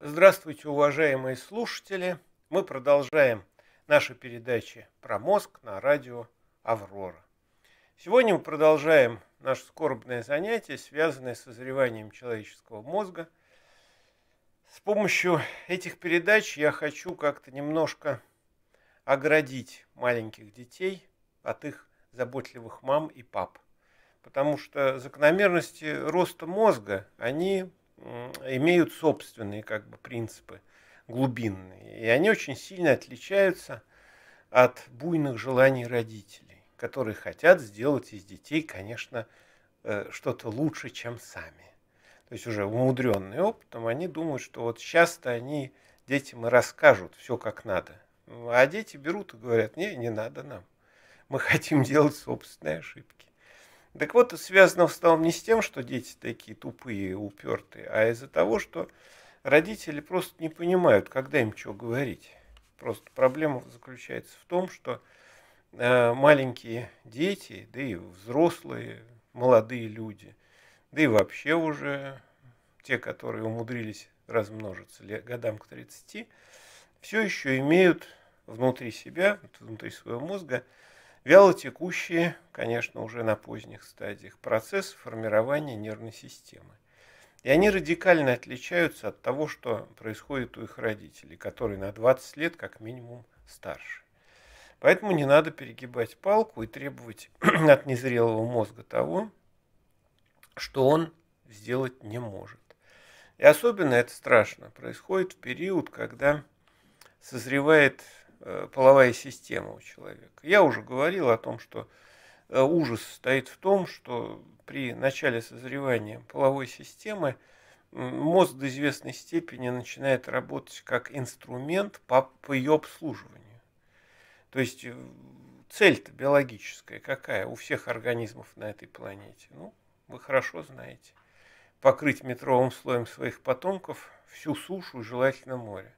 Здравствуйте, уважаемые слушатели! Мы продолжаем наши передачи про мозг на радио «Аврора». Сегодня мы продолжаем наше скорбное занятие, связанное с созреванием человеческого мозга. С помощью этих передач я хочу как-то немножко оградить маленьких детей от их заботливых мам и пап. Потому что закономерности роста мозга, они имеют собственные как бы принципы глубинные. И они очень сильно отличаются от буйных желаний родителей, которые хотят сделать из детей, конечно, э, что-то лучше, чем сами. То есть уже умудренные опытом, они думают, что вот сейчас-то они детям и расскажут все как надо. Ну, а дети берут и говорят, не, не надо нам. Мы хотим делать собственные ошибки. Так вот, связано в основном не с тем, что дети такие тупые, упертые, а из-за того, что родители просто не понимают, когда им что говорить. Просто проблема заключается в том, что э, маленькие дети, да и взрослые, молодые люди, да и вообще уже те, которые умудрились размножиться годам к 30, все еще имеют внутри себя, внутри своего мозга – Вялотекущие, конечно, уже на поздних стадиях процесс формирования нервной системы. И они радикально отличаются от того, что происходит у их родителей, которые на 20 лет как минимум старше. Поэтому не надо перегибать палку и требовать от незрелого мозга того, что он сделать не может. И особенно это страшно происходит в период, когда созревает Э, половая система у человека. Я уже говорил о том, что э, ужас стоит в том, что при начале созревания половой системы мозг до известной степени начинает работать как инструмент по, по ее обслуживанию. То есть э, цель-то биологическая какая у всех организмов на этой планете? Ну, вы хорошо знаете. Покрыть метровым слоем своих потомков всю сушу и желательно море.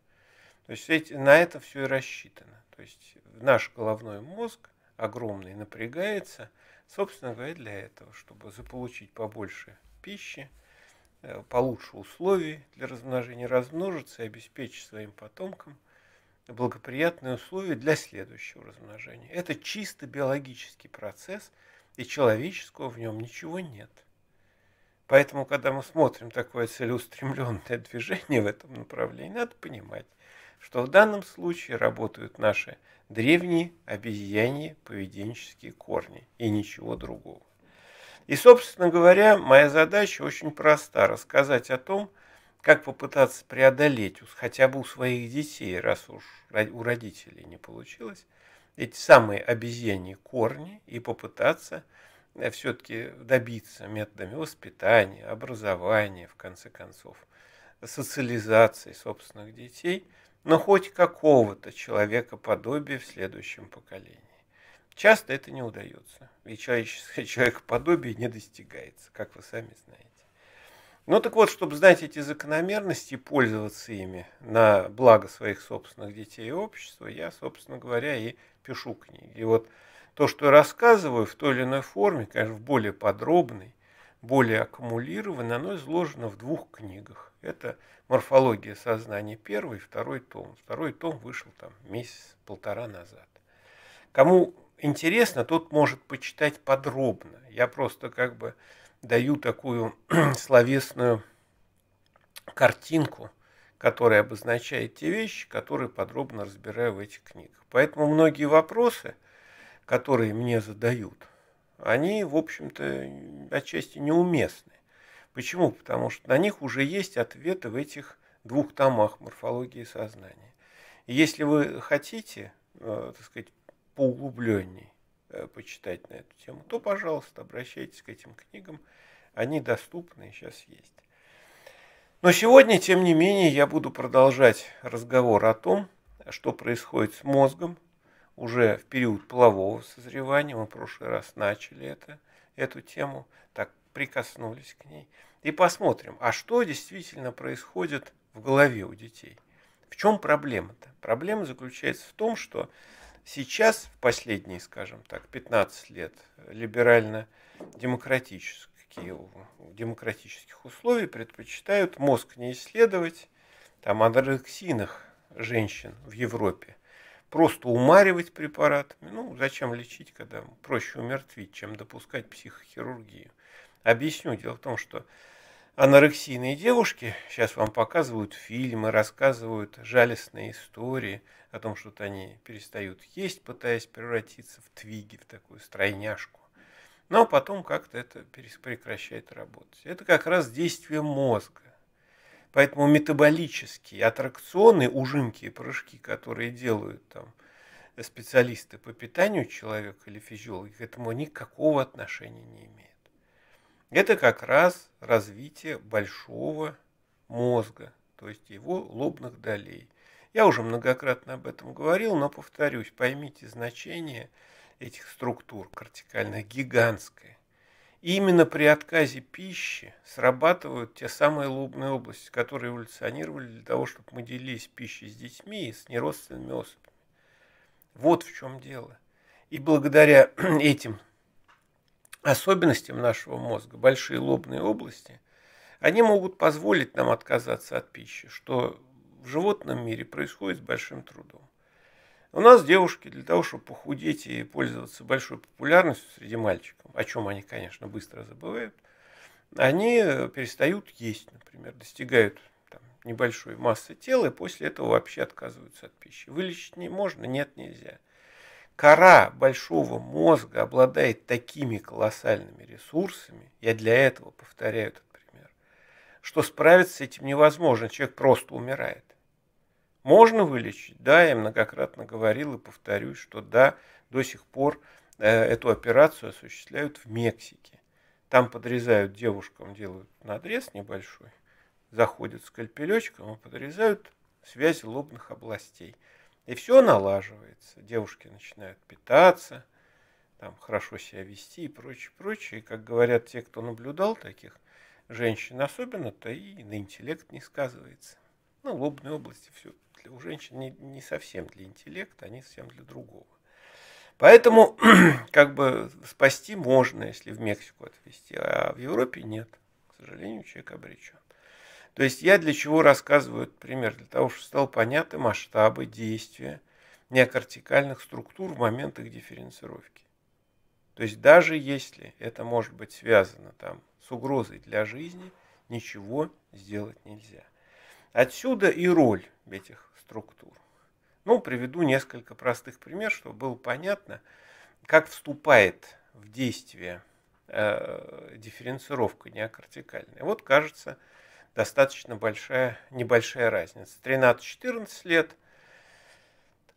То есть на это все и рассчитано. То есть наш головной мозг огромный напрягается, собственно говоря, для этого, чтобы заполучить побольше пищи, э, получше условий для размножения, размножиться и обеспечить своим потомкам благоприятные условия для следующего размножения. Это чисто биологический процесс, и человеческого в нем ничего нет. Поэтому, когда мы смотрим такое целеустремленное движение в этом направлении, надо понимать, что в данном случае работают наши древние обезьяньи поведенческие корни и ничего другого. И, собственно говоря, моя задача очень проста – рассказать о том, как попытаться преодолеть хотя бы у своих детей, раз уж у родителей не получилось, эти самые обезьяньи корни и попытаться э, все-таки добиться методами воспитания, образования, в конце концов, социализации собственных детей – но хоть какого-то человека подобия в следующем поколении. Часто это не удается, ведь человеческое человекоподобие не достигается, как вы сами знаете. Ну так вот, чтобы знать эти закономерности и пользоваться ими на благо своих собственных детей и общества, я, собственно говоря, и пишу книги. И вот то, что я рассказываю в той или иной форме, конечно, в более подробной, более аккумулировано, оно изложено в двух книгах. Это «Морфология сознания» первый, второй том. Второй том вышел там месяц-полтора назад. Кому интересно, тот может почитать подробно. Я просто как бы даю такую словесную картинку, которая обозначает те вещи, которые подробно разбираю в этих книгах. Поэтому многие вопросы, которые мне задают – они, в общем-то, отчасти неуместны. Почему? Потому что на них уже есть ответы в этих двух томах морфологии сознания. И если вы хотите, э, так сказать, поуглубленней э, почитать на эту тему, то, пожалуйста, обращайтесь к этим книгам. Они доступны и сейчас есть. Но сегодня, тем не менее, я буду продолжать разговор о том, что происходит с мозгом, уже в период полового созревания, мы в прошлый раз начали это, эту тему, так прикоснулись к ней, и посмотрим, а что действительно происходит в голове у детей. В чем проблема-то? Проблема заключается в том, что сейчас, в последние, скажем так, 15 лет либерально-демократические, демократических условий предпочитают мозг не исследовать, там, о женщин в Европе просто умаривать препаратами. Ну, зачем лечить, когда проще умертвить, чем допускать психохирургию. Объясню. Дело в том, что анорексийные девушки сейчас вам показывают фильмы, рассказывают жалестные истории о том, что -то они перестают есть, пытаясь превратиться в твиги, в такую стройняшку. Но потом как-то это прекращает работать. Это как раз действие мозга. Поэтому метаболические, аттракционные ужимки и прыжки, которые делают там специалисты по питанию человека или физиологи, к этому никакого отношения не имеют. Это как раз развитие большого мозга, то есть его лобных долей. Я уже многократно об этом говорил, но повторюсь, поймите значение этих структур кортикальных гигантское. И именно при отказе пищи срабатывают те самые лобные области, которые эволюционировали для того, чтобы мы делились пищей с детьми и с неродственными особями. Вот в чем дело. И благодаря этим особенностям нашего мозга, большие лобные области, они могут позволить нам отказаться от пищи, что в животном мире происходит с большим трудом. У нас девушки для того, чтобы похудеть и пользоваться большой популярностью среди мальчиков, о чем они, конечно, быстро забывают, они э, перестают есть, например, достигают там, небольшой массы тела и после этого вообще отказываются от пищи. Вылечить не можно, нет, нельзя. Кора большого мозга обладает такими колоссальными ресурсами, я для этого повторяю этот пример, что справиться с этим невозможно, человек просто умирает можно вылечить? Да, я многократно говорил и повторюсь, что да, до сих пор э, эту операцию осуществляют в Мексике. Там подрезают девушкам, делают надрез небольшой, заходят скальпелечком и подрезают связи лобных областей. И все налаживается. Девушки начинают питаться, там хорошо себя вести и прочее, прочее. И, как говорят те, кто наблюдал таких женщин особенно, то и на интеллект не сказывается. На лобной области все для, у женщин не, не совсем для интеллекта, они совсем для другого. Поэтому как бы спасти можно, если в Мексику отвезти, а в Европе нет. К сожалению, человек обречен. То есть я для чего рассказываю этот пример? Для того, чтобы стал понятны масштабы действия неокортикальных структур в момент их дифференцировки. То есть даже если это может быть связано там, с угрозой для жизни, ничего сделать нельзя. Отсюда и роль этих структур. Ну, приведу несколько простых примеров, чтобы было понятно, как вступает в действие э, дифференцировка неокортикальная. Вот, кажется, достаточно большая, небольшая разница. 13-14 лет,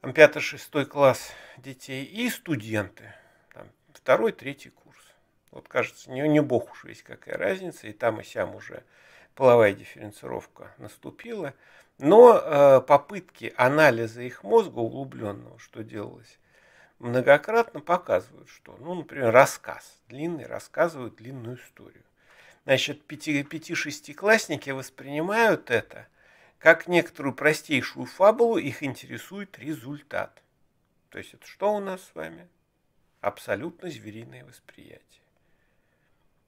там 5-6 класс детей и студенты, там, второй, третий курс. Вот, кажется, не, не бог уж весь какая разница, и там, и сям уже половая дифференцировка наступила. Но э, попытки анализа их мозга углубленного, что делалось, многократно показывают, что, ну, например, рассказ длинный рассказывают длинную историю. Значит, пяти-шестиклассники воспринимают это как некоторую простейшую фабулу, их интересует результат. То есть это что у нас с вами? Абсолютно звериное восприятие.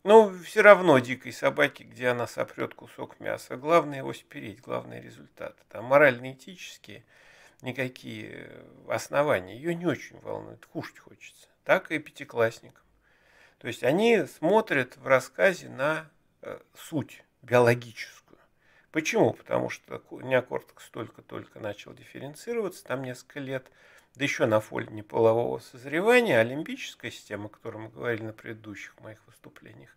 Ну все равно дикой собаке, где она сопрет кусок мяса, главное его спереть, главный результат. Там морально-этические никакие э, основания. Ее не очень волнует, кушать хочется. Так и пятиклассникам. То есть они смотрят в рассказе на э, суть биологическую. Почему? Потому что неокортекс только-только начал дифференцироваться, там несколько лет – да еще на фоне полового созревания, олимпическая система, о которой мы говорили на предыдущих моих выступлениях,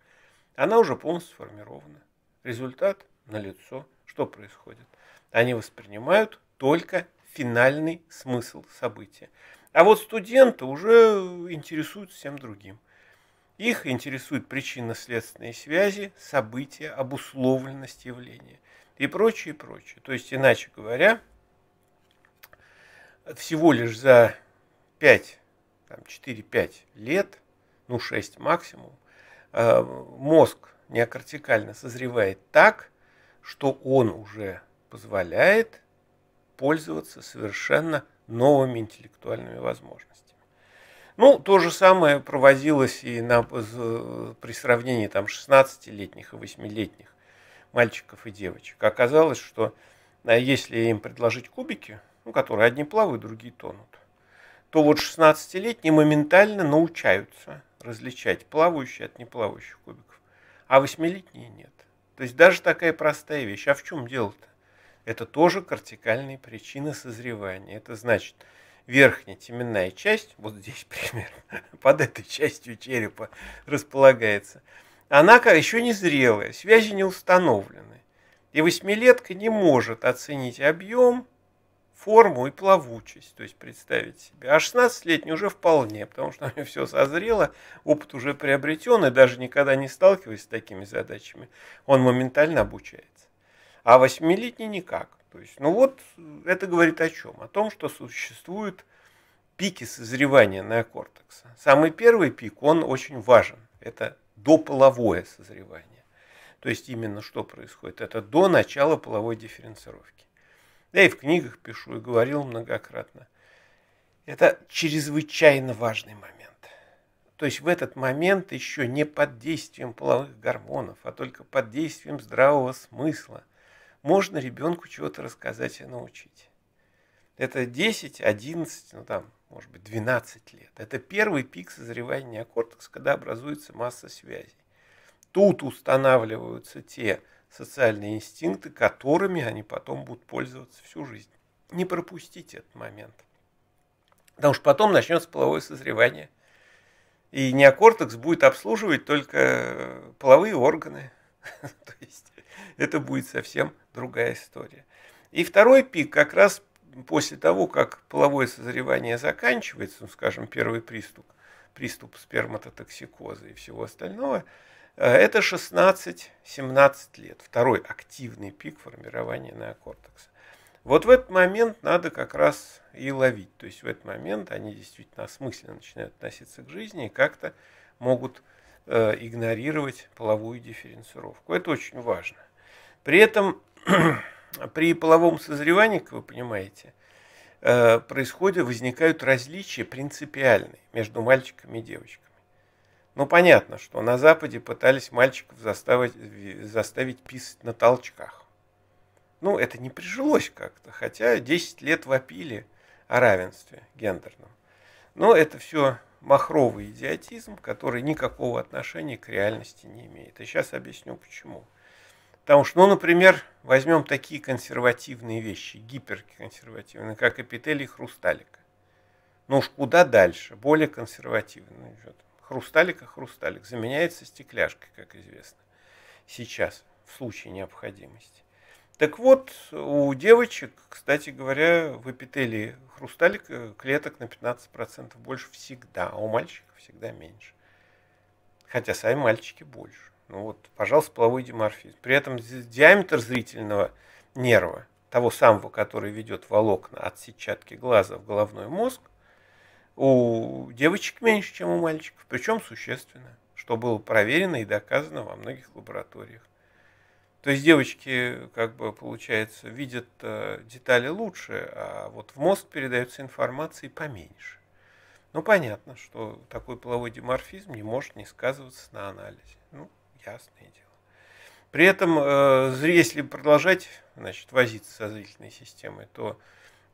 она уже полностью сформирована. Результат налицо. Что происходит? Они воспринимают только финальный смысл события. А вот студенты уже интересуют всем другим. Их интересуют причинно-следственные связи, события, обусловленность явления и прочее, и прочее. То есть, иначе говоря, всего лишь за 5, 4-5 лет, ну 6 максимум, э, мозг неокортикально созревает так, что он уже позволяет пользоваться совершенно новыми интеллектуальными возможностями. Ну, то же самое проводилось и на, при сравнении там, 16-летних и 8-летних мальчиков и девочек. Оказалось, что а, если им предложить кубики, ну, которые одни плавают, другие тонут, то вот 16-летние моментально научаются различать плавающие от неплавающих кубиков, а 8-летние нет. То есть даже такая простая вещь. А в чем дело-то? Это тоже кортикальные причины созревания. Это значит, верхняя теменная часть, вот здесь примерно, под этой частью черепа располагается, она еще не зрелая, связи не установлены. И восьмилетка не может оценить объем, форму и плавучесть, то есть представить себе. А 16-летний уже вполне, потому что у него все созрело, опыт уже приобретен, и даже никогда не сталкиваясь с такими задачами, он моментально обучается. А 8-летний никак. То есть, ну вот э, это говорит о чем? О том, что существуют пики созревания неокортекса. Самый первый пик, он очень важен. Это дополовое созревание. То есть именно что происходит? Это до начала половой дифференцировки да и в книгах пишу и говорил многократно. Это чрезвычайно важный момент. То есть в этот момент еще не под действием половых гормонов, а только под действием здравого смысла можно ребенку чего-то рассказать и научить. Это 10, 11, ну там, может быть, 12 лет. Это первый пик созревания неокортекса, когда образуется масса связей. Тут устанавливаются те социальные инстинкты, которыми они потом будут пользоваться всю жизнь. Не пропустите этот момент. Потому что потом начнется половое созревание. И неокортекс будет обслуживать только половые органы. То есть это будет совсем другая история. И второй пик как раз после того, как половое созревание заканчивается, ну, скажем, первый приступ, приступ сперматотоксикоза и всего остального – Э, это 16-17 лет, второй активный пик формирования неокортекса. Вот в этот момент надо как раз и ловить. То есть в этот момент они действительно осмысленно начинают относиться к жизни и как-то могут э, игнорировать половую дифференцировку. Это очень важно. При этом при половом созревании, как вы понимаете, э, происходят, возникают различия принципиальные между мальчиками и девочками. Ну, понятно, что на Западе пытались мальчиков заставить, заставить писать на толчках. Ну, это не прижилось как-то, хотя 10 лет вопили о равенстве гендерном. Но это все махровый идиотизм, который никакого отношения к реальности не имеет. И сейчас объясню почему. Потому что, ну, например, возьмем такие консервативные вещи, гиперконсервативные, как эпителий хрусталика. Ну уж куда дальше, более консервативные что-то хрусталика хрусталик заменяется стекляшкой, как известно, сейчас, в случае необходимости. Так вот, у девочек, кстати говоря, в эпителии хрусталика э, клеток на 15% больше всегда, а у мальчиков всегда меньше. Хотя сами мальчики больше. Ну вот, пожалуйста, половой диморфизм. При этом диаметр зрительного нерва, того самого, который ведет волокна от сетчатки глаза в головной мозг, у девочек меньше, чем у мальчиков, причем существенно, что было проверено и доказано во многих лабораториях. То есть девочки, как бы получается, видят э, детали лучше, а вот в мозг передается информации поменьше. Ну, понятно, что такой половой диморфизм не может не сказываться на анализе. Ну, ясное дело. При этом, э, если продолжать значит, возиться со зрительной системой, то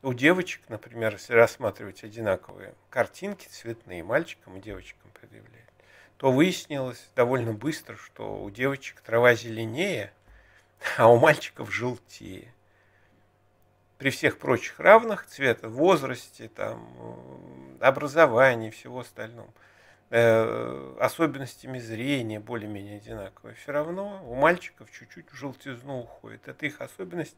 у девочек, например, если рассматривать одинаковые картинки цветные мальчикам и девочкам предъявляют, то выяснилось довольно быстро, что у девочек трава зеленее, а у мальчиков желтее. При всех прочих равных цвета, возрасте, там, э, образовании, всего остальном, э, особенностями зрения более-менее одинаковые, все равно у мальчиков чуть-чуть желтизну уходит. Это их особенность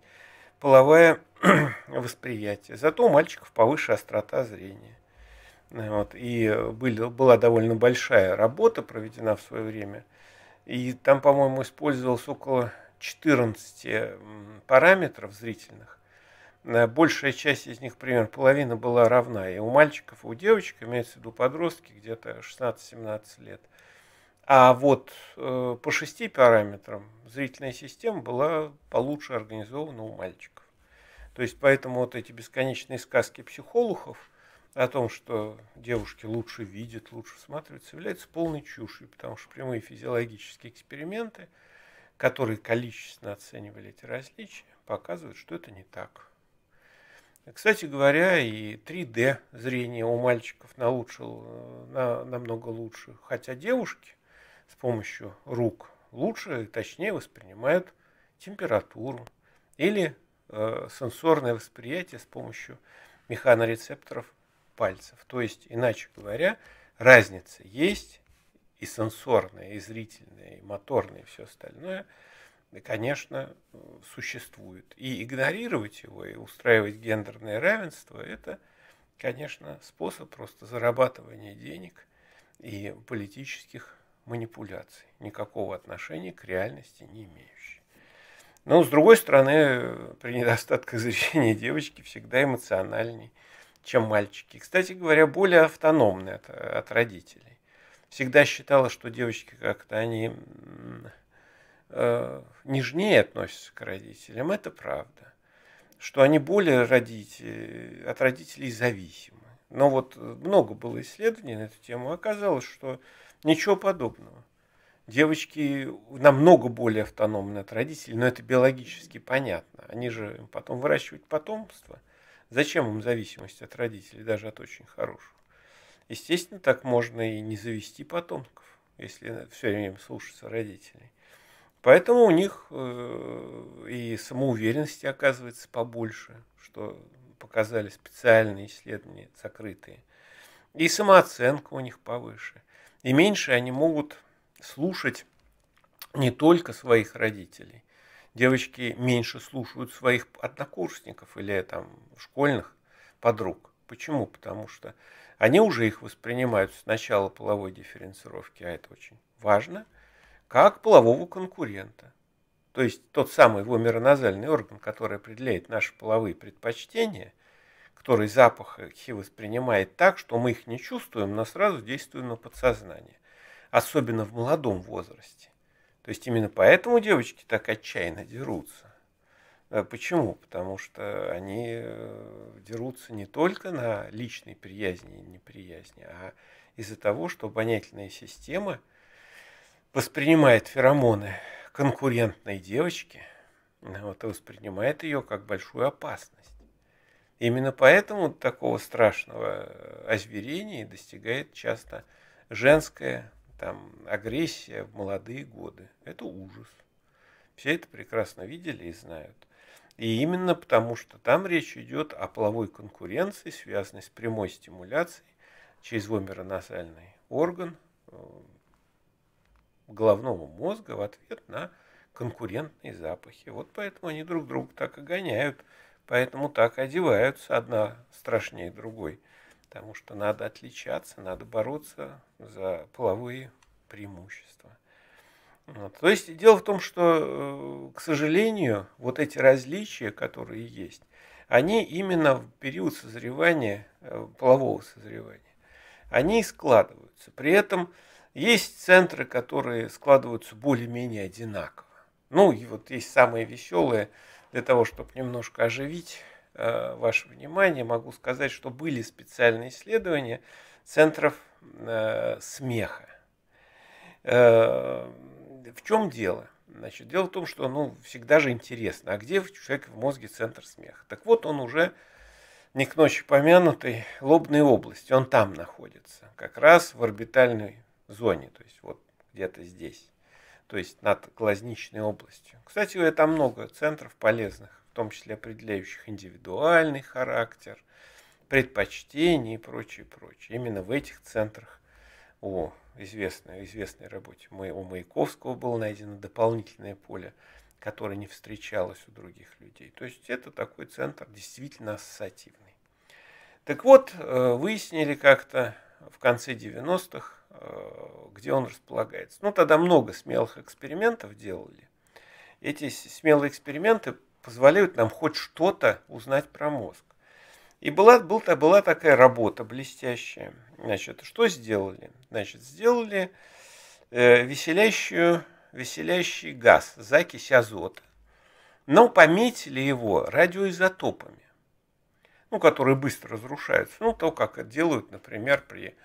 половое восприятие. Зато у мальчиков повыше острота зрения. Вот. И были, была довольно большая работа проведена в свое время. И там, по-моему, использовалось около 14 параметров зрительных. Э, большая часть из них, примерно половина, была равна. И у мальчиков, и у девочек, имеется в виду подростки, где-то 16-17 лет. А вот э, по шести параметрам зрительная система была получше организована у мальчиков. То есть поэтому вот эти бесконечные сказки психологов о том, что девушки лучше видят, лучше всматриваются, являются полной чушью, потому что прямые физиологические эксперименты, которые количественно оценивали эти различия, показывают, что это не так. Кстати говоря, и 3D зрение у мальчиков на лучше, на, намного лучше, хотя девушки с помощью рук лучше и точнее воспринимают температуру или э, сенсорное восприятие с помощью механорецепторов пальцев. То есть, иначе говоря, разница есть и сенсорная, и зрительная, и моторная, и все остальное, и, э, конечно, э, существует. И игнорировать его, и устраивать гендерное равенство – это, конечно, способ просто зарабатывания денег и политических манипуляции никакого отношения к реальности не имеющей. Но, с другой стороны, при недостатке зрения девочки всегда эмоциональней, чем мальчики. Кстати говоря, более автономны от, от родителей. Всегда считала, что девочки как-то они э, нежнее относятся к родителям. Это правда. Что они более родители, от родителей зависимы. Но вот много было исследований на эту тему. Оказалось, что Ничего подобного. Девочки намного более автономны от родителей, но это биологически понятно. Они же потом выращивают потомство. Зачем им зависимость от родителей, даже от очень хороших? Естественно, так можно и не завести потомков, если все время слушаться родителей. Поэтому у них э, и самоуверенности оказывается побольше, что показали специальные исследования закрытые. И самооценка у них повыше. И меньше они могут слушать не только своих родителей. Девочки меньше слушают своих однокурсников или там школьных подруг. Почему? Потому что они уже их воспринимают с начала половой дифференцировки, а это очень важно, как полового конкурента. То есть тот самый его мироназальный орган, который определяет наши половые предпочтения – который запахи воспринимает так, что мы их не чувствуем, но сразу действуем на подсознание, особенно в молодом возрасте. То есть именно поэтому девочки так отчаянно дерутся. Э, почему? Потому что они э, дерутся не только на личной приязни и неприязни, а из-за того, что обонятельная система воспринимает феромоны конкурентной девочки, вот, и воспринимает ее как большую опасность. Именно поэтому такого страшного э, озверения достигает часто женская там, агрессия в молодые годы. Это ужас. Все это прекрасно видели и знают. И именно потому, что там речь идет о половой конкуренции, связанной с прямой стимуляцией через вомеронасальный орган э, головного мозга в ответ на конкурентные запахи. Вот поэтому они друг друга так и гоняют. Поэтому так одеваются одна страшнее другой. Потому что надо отличаться, надо бороться за половые преимущества. Вот. То есть дело в том, что, э, к сожалению, вот эти различия, которые есть, они именно в период созревания, э, полового созревания, они складываются. При этом есть центры, которые складываются более-менее одинаково. Ну и вот есть самые веселые – для того, чтобы немножко оживить э, ваше внимание, могу сказать, что были специальные исследования центров э, смеха. Э, в чем дело? Значит, дело в том, что ну, всегда же интересно, а где у человека в мозге центр смеха? Так вот, он уже не к ночи помянутой лобной области, он там находится, как раз в орбитальной зоне, то есть вот где-то здесь то есть над глазничной областью. Кстати, это много центров полезных, в том числе определяющих индивидуальный характер, предпочтения и прочее, прочее. Именно в этих центрах о известной, известной работе у Маяковского было найдено дополнительное поле, которое не встречалось у других людей. То есть это такой центр действительно ассоциативный. Так вот, э, выяснили как-то в конце 90-х Э, где он располагается. Ну, тогда много смелых экспериментов делали. Эти смелые эксперименты позволяют нам хоть что-то узнать про мозг. И была, был, была такая работа блестящая. Значит, что сделали? Значит, сделали э, веселящую, веселящий газ, закись азота. Но пометили его радиоизотопами, ну, которые быстро разрушаются. Ну, то, как это делают, например, при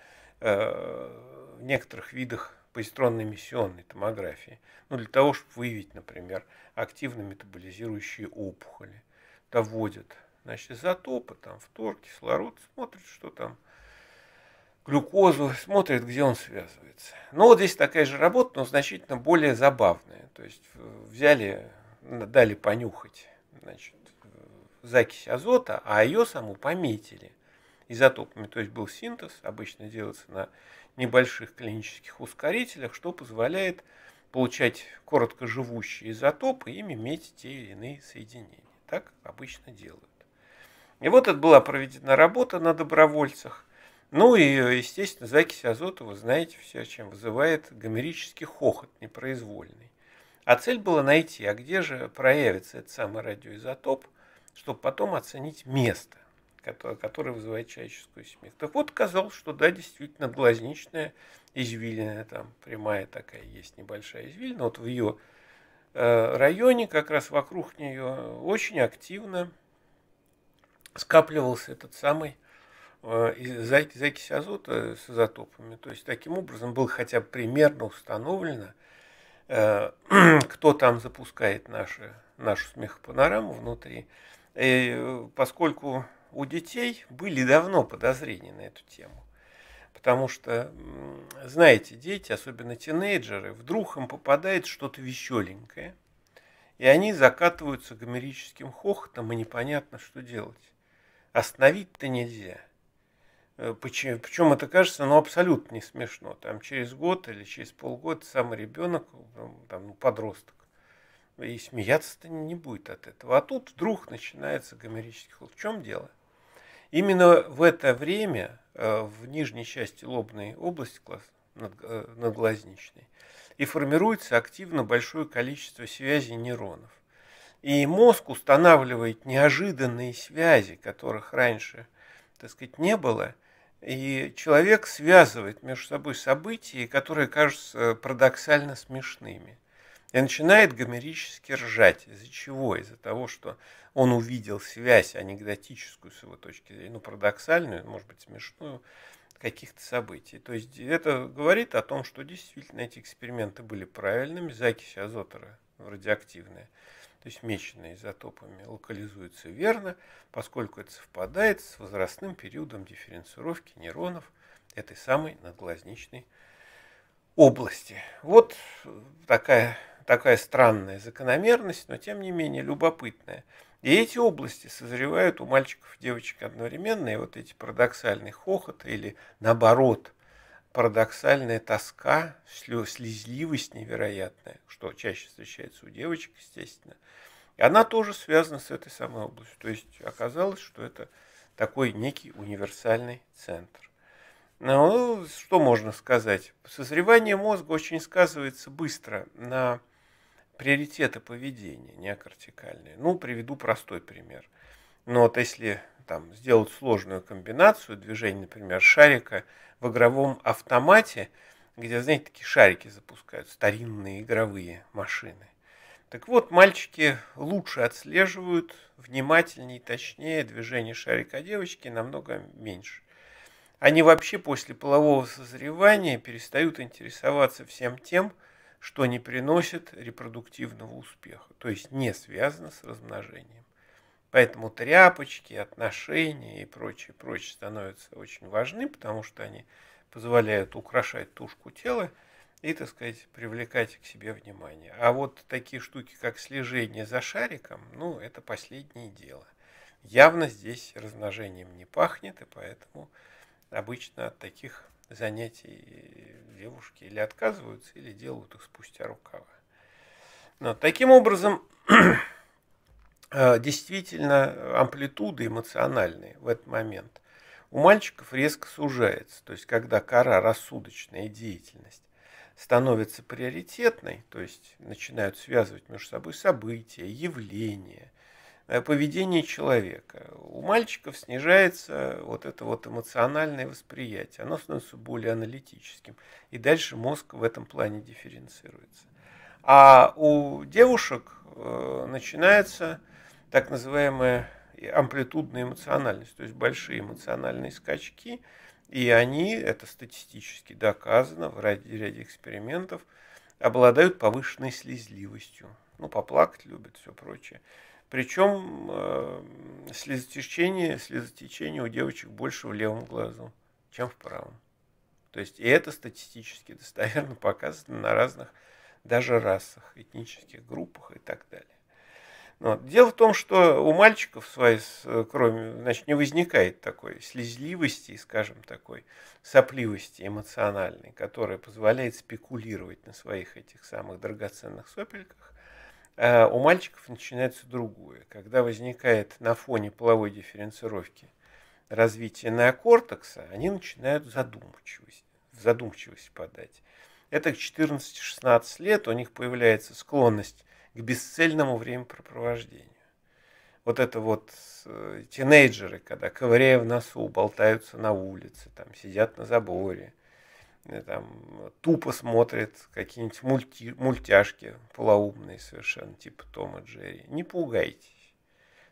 э, в некоторых видах позитронно-эмиссионной томографии, ну, для того, чтобы выявить, например, активно метаболизирующие опухоли, доводят значит, изотопы, там, фтор, кислород, смотрят, что там, глюкозу, смотрят, где он связывается. Ну вот здесь такая же работа, но значительно более забавная. То есть э, взяли, дали понюхать значит, э, закись азота, а ее саму пометили изотопами. То есть был синтез, обычно делается на небольших клинических ускорителях, что позволяет получать короткоживущие изотопы и ими иметь те или иные соединения. Так обычно делают. И вот это была проведена работа на добровольцах. Ну и, естественно, закись азота, вы знаете все, чем вызывает гомерический хохот непроизвольный. А цель была найти, а где же проявится этот самый радиоизотоп, чтобы потом оценить место который вызывает человеческую смех. Так вот, казалось, что да, действительно глазничная извилина, там прямая такая есть небольшая извилина, вот в ее э, районе, как раз вокруг нее, очень активно скапливался этот самый э, закись азота с изотопами. То есть таким образом было хотя бы примерно установлено, э, кто там запускает наши, нашу смехопанораму внутри. И поскольку у детей были давно подозрения на эту тему. Потому что, знаете, дети, особенно тинейджеры, вдруг им попадает что-то веселенькое, и они закатываются гомерическим хохотом, и непонятно, что делать. Остановить-то нельзя. Э, Причем, это кажется ну, абсолютно не смешно. Там через год или через полгода сам ребенок, ну, там, ну, подросток, и смеяться-то не будет от этого. А тут вдруг начинается гомерический хохот. В чем дело? Именно в это время э, в нижней части лобной области э, надглазничной и формируется активно большое количество связей нейронов. И мозг устанавливает неожиданные связи, которых раньше, так сказать, не было. И человек связывает между собой события, которые кажутся э, парадоксально смешными и начинает гомерически ржать. Из-за чего? Из-за того, что он увидел связь анекдотическую с его точки зрения, ну, парадоксальную, может быть, смешную, каких-то событий. То есть это говорит о том, что действительно эти эксперименты были правильными, закись азота радиоактивная, то есть меченные изотопами, локализуется верно, поскольку это совпадает с возрастным периодом дифференцировки нейронов этой самой надглазничной области. Вот такая такая странная закономерность, но тем не менее любопытная. И эти области созревают у мальчиков и девочек одновременно, и вот эти парадоксальные хохот или наоборот парадоксальная тоска, слезливость невероятная, что чаще встречается у девочек, естественно, и она тоже связана с этой самой областью. То есть оказалось, что это такой некий универсальный центр. Ну, что можно сказать? Созревание мозга очень сказывается быстро на приоритеты поведения неокортикальные. Ну, приведу простой пример. Но ну, вот если там, сделать сложную комбинацию движений, например, шарика в игровом автомате, где, знаете, такие шарики запускают, старинные игровые машины. Так вот, мальчики лучше отслеживают, внимательнее, точнее движение шарика, девочки намного меньше. Они вообще после полового созревания перестают интересоваться всем тем, что не приносит репродуктивного успеха, то есть не связано с размножением. Поэтому тряпочки, отношения и прочее, прочее становятся очень важны, потому что они позволяют украшать тушку тела и, так сказать, привлекать к себе внимание. А вот такие штуки, как слежение за шариком, ну, это последнее дело. Явно здесь размножением не пахнет, и поэтому обычно от таких занятий девушки или отказываются, или делают их спустя рукава. Но таким образом, э, действительно, амплитуды эмоциональные в этот момент у мальчиков резко сужается. То есть, когда кора рассудочная деятельность становится приоритетной, то есть начинают связывать между собой события, явления – Э, поведение человека. У мальчиков снижается вот это вот эмоциональное восприятие, оно становится более аналитическим, и дальше мозг в этом плане дифференцируется. А у девушек э, начинается так называемая амплитудная эмоциональность, то есть большие эмоциональные скачки, и они, это статистически доказано в ряде, ряде экспериментов, обладают повышенной слезливостью. Ну, поплакать любят, все прочее. Причем э, слезотечение, слезотечение у девочек больше в левом глазу, чем в правом. То есть и это статистически достоверно показано на разных даже расах, этнических группах и так далее. Ну вот. Дело в том, что у мальчиков своей, э, кроме, значит, не возникает такой слезливости, скажем, такой сопливости эмоциональной, которая позволяет спекулировать на своих этих самых драгоценных сопельках Э, у мальчиков начинается другое. Когда возникает на фоне половой дифференцировки развитие неокортекса, они начинают задумчивость, задумчивость подать. Это к 14-16 лет у них появляется склонность к бесцельному времяпрепровождению. Вот это вот э, тинейджеры, когда ковыряя в носу, болтаются на улице, там сидят на заборе – там, тупо смотрит какие-нибудь мульти, мультяшки полоумные совершенно, типа Тома Джерри. Не пугайтесь.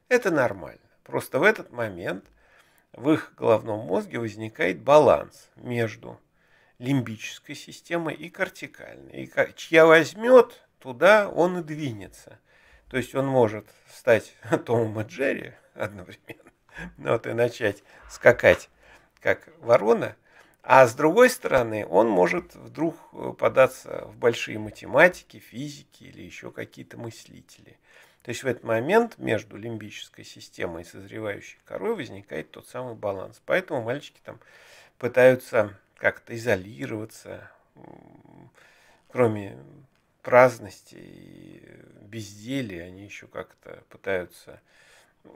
Это нормально. Просто в этот момент в их головном мозге возникает баланс между лимбической системой и кортикальной. И чья возьмет, туда он и двинется. То есть он может стать Томом и Джерри одновременно, ну вот, и начать скакать как ворона – а с другой стороны, он может вдруг э, податься в большие математики, физики или еще какие-то мыслители. То есть в этот момент между лимбической системой и созревающей корой возникает тот самый баланс. Поэтому мальчики там пытаются как-то изолироваться, кроме праздности и безделия, они еще как-то пытаются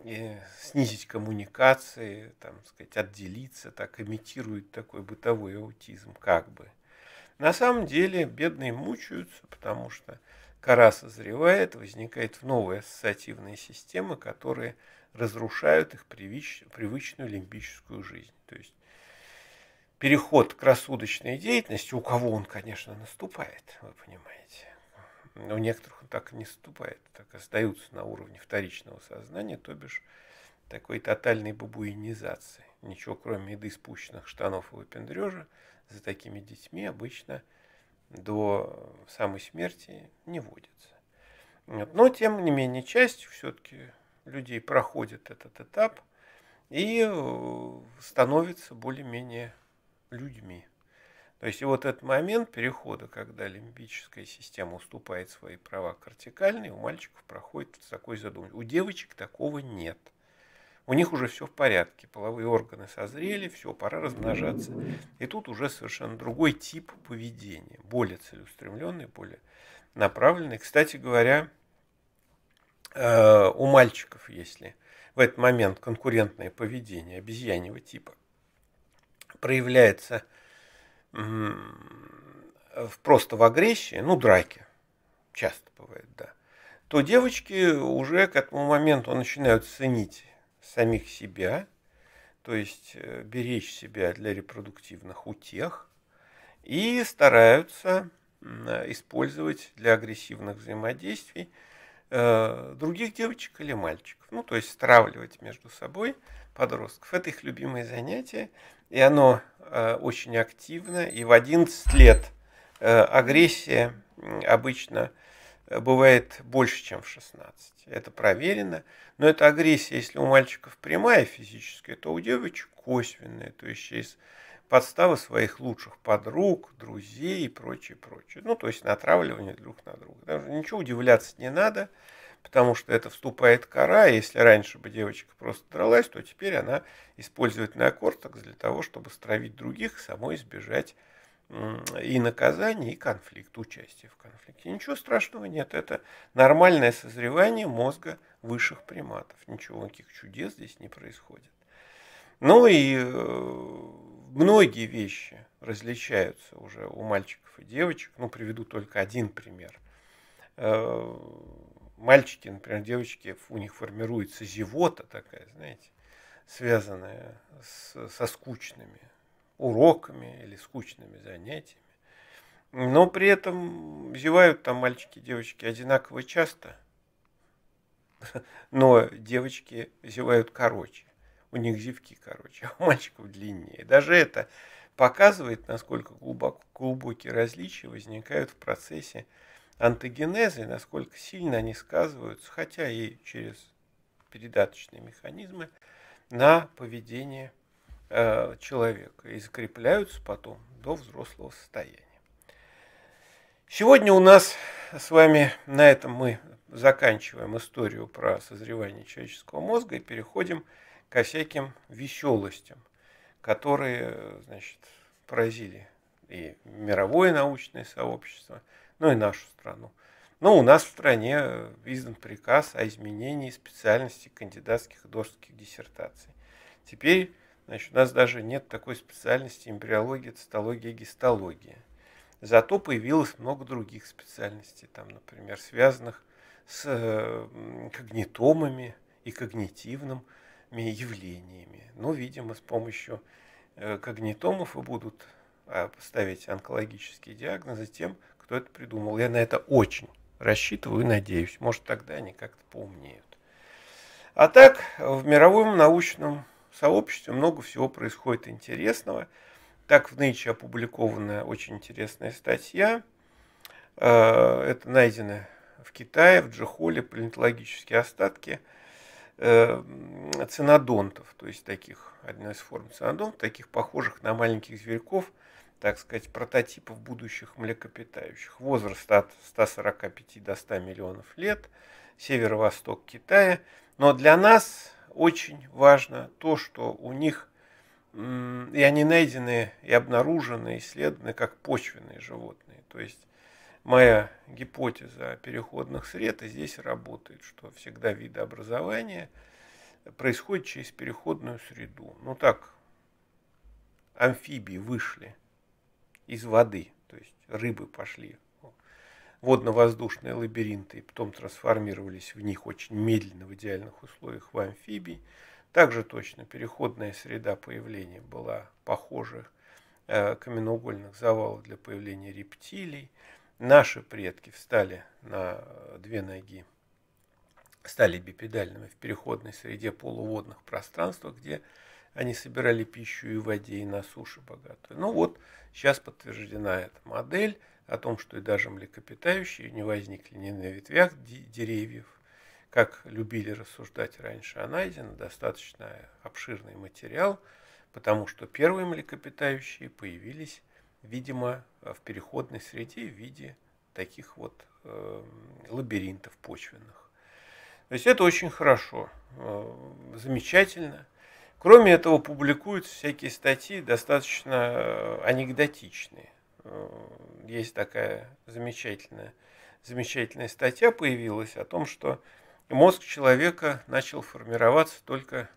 Э, снизить коммуникации, там, сказать, отделиться, так имитирует такой бытовой аутизм, как бы. На самом деле бедные мучаются, потому что кора созревает, возникает новые ассоциативные системы, которые разрушают их привич, привычную лимбическую жизнь. То есть переход к рассудочной деятельности, у кого он, конечно, наступает, вы понимаете, у ну, некоторых он так и не ступает, так остаются на уровне вторичного сознания, то бишь такой тотальной бабуинизации. Ничего, кроме еды, спущенных штанов и выпендрежа, за такими детьми обычно до самой смерти не водится. Но, тем не менее, часть все-таки людей проходит этот этап и э, становится более-менее людьми. То есть вот этот момент перехода, когда лимбическая система уступает свои права кортикальные, у мальчиков проходит такой задум. У девочек такого нет. У них уже все в порядке, половые органы созрели, все, пора размножаться. И тут уже совершенно другой тип поведения, более целеустремленный, более направленный. Кстати говоря, э, у мальчиков, если в этот момент конкурентное поведение обезьяньего типа проявляется – просто в агрессии, ну, драки, часто бывает, да, то девочки уже к этому моменту начинают ценить самих себя, то есть э, беречь себя для репродуктивных утех, и стараются использовать для агрессивных взаимодействий э, других девочек или мальчиков. Ну, то есть стравливать между собой подростков. Это их любимое занятие, и оно э, очень активно. И в 11 лет э, агрессия обычно э, бывает больше, чем в 16. Это проверено. Но эта агрессия, если у мальчиков прямая физическая, то у девочек косвенная, то есть через подставы своих лучших подруг, друзей и прочее, прочее. Ну, то есть натравливание друг на друга. Даже ничего удивляться не надо потому что это вступает кора, если раньше бы девочка просто дралась, то теперь она использует неокортекс для того, чтобы стравить других, самой избежать и наказание, и конфликт, участие в конфликте. Ничего страшного нет, это нормальное созревание мозга высших приматов. Ничего, никаких чудес здесь не происходит. Ну и э, многие вещи различаются уже у мальчиков и девочек. Ну, приведу только один пример. Э, мальчики, например, девочки, у них формируется зевота такая, знаете, связанная с, со скучными уроками или скучными занятиями. Но при этом зевают там мальчики и девочки одинаково часто, но девочки зевают короче. У них зевки короче, а у мальчиков длиннее. Даже это показывает, насколько глубоко, глубокие различия возникают в процессе антогенезы, насколько сильно они сказываются, хотя и через передаточные механизмы, на поведение э, человека и закрепляются потом до взрослого состояния. Сегодня у нас с вами на этом мы заканчиваем историю про созревание человеческого мозга и переходим ко всяким веселостям, которые э, значит, поразили и мировое научное сообщество – ну и нашу страну. Но у нас в стране издан приказ о изменении специальности кандидатских и докторских диссертаций. Теперь значит, у нас даже нет такой специальности эмбриология, цитология, гистология. Зато появилось много других специальностей, там, например, связанных с когнитомами и когнитивными явлениями. Но, ну, видимо, с помощью э, когнитомов и будут а, ставить онкологические диагнозы тем, кто это придумал. Я на это очень рассчитываю и надеюсь. Может, тогда они как-то поумнеют. А так, в мировом научном сообществе много всего происходит интересного. Так, в Ныче опубликована очень интересная статья. Э, это найдены в Китае, в Джихоле, палеонтологические остатки э, цинодонтов, то есть таких, одной из форм цинодонтов, таких похожих на маленьких зверьков – так сказать, прототипов будущих млекопитающих. Возраст от 145 до 100 миллионов лет, северо-восток Китая. Но для нас очень важно то, что у них и они найдены и обнаружены, и исследованы как почвенные животные. То есть моя гипотеза о переходных сред и здесь работает, что всегда видообразование происходит через переходную среду. Ну так, амфибии вышли – из воды, то есть рыбы пошли водно-воздушные лабиринты, и потом трансформировались в них очень медленно в идеальных условиях в амфибий. Также точно переходная среда появления была похожих э, каменноугольных завалов для появления рептилий. Наши предки встали на две ноги, стали бипедальными в переходной среде полуводных пространств, где они собирали пищу и в воде, и на суше богатую. Ну вот, сейчас подтверждена эта модель о том, что и даже млекопитающие не возникли ни на ветвях деревьев, как любили рассуждать раньше о найдено достаточно обширный материал, потому что первые млекопитающие появились, видимо, в переходной среде в виде таких вот э, лабиринтов почвенных. То есть это очень хорошо, э, замечательно. Кроме этого, публикуют всякие статьи достаточно э, анекдотичные. Э, есть такая замечательная, замечательная статья появилась о том, что мозг человека начал формироваться только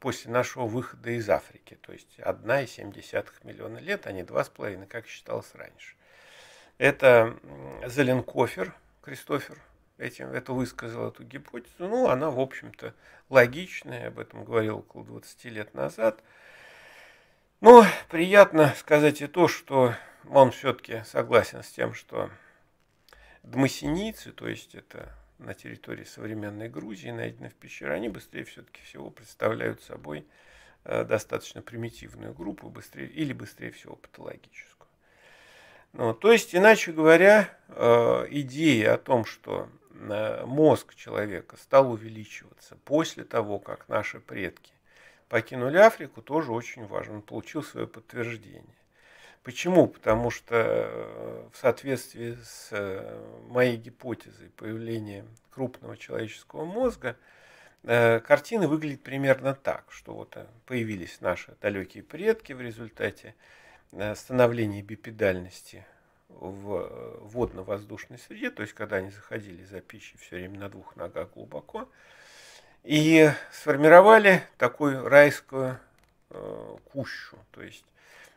после нашего выхода из Африки. То есть 1,7 миллиона лет, а не 2,5, как считалось раньше. Это Зеленкофер, Кристофер этим, это высказал эту гипотезу. Ну, она, в общем-то, логичная, об этом говорил около 20 лет назад. Но приятно сказать и то, что он все-таки согласен с тем, что дмосиницы, то есть это на территории современной Грузии, найдены в пещере, они быстрее все-таки всего представляют собой э, достаточно примитивную группу, быстрее, или быстрее всего патологическую. Ну, то есть, иначе говоря, э, идея о том, что мозг человека стал увеличиваться после того, как наши предки покинули Африку, тоже очень важно. Он получил свое подтверждение. Почему? Потому что э, в соответствии с э, моей гипотезой появления крупного человеческого мозга, э, картина выглядит примерно так, что вот появились наши далекие предки в результате становления бипедальности в э, водно-воздушной среде, то есть когда они заходили за пищей все время на двух ногах глубоко, и сформировали такую райскую э, кущу. То есть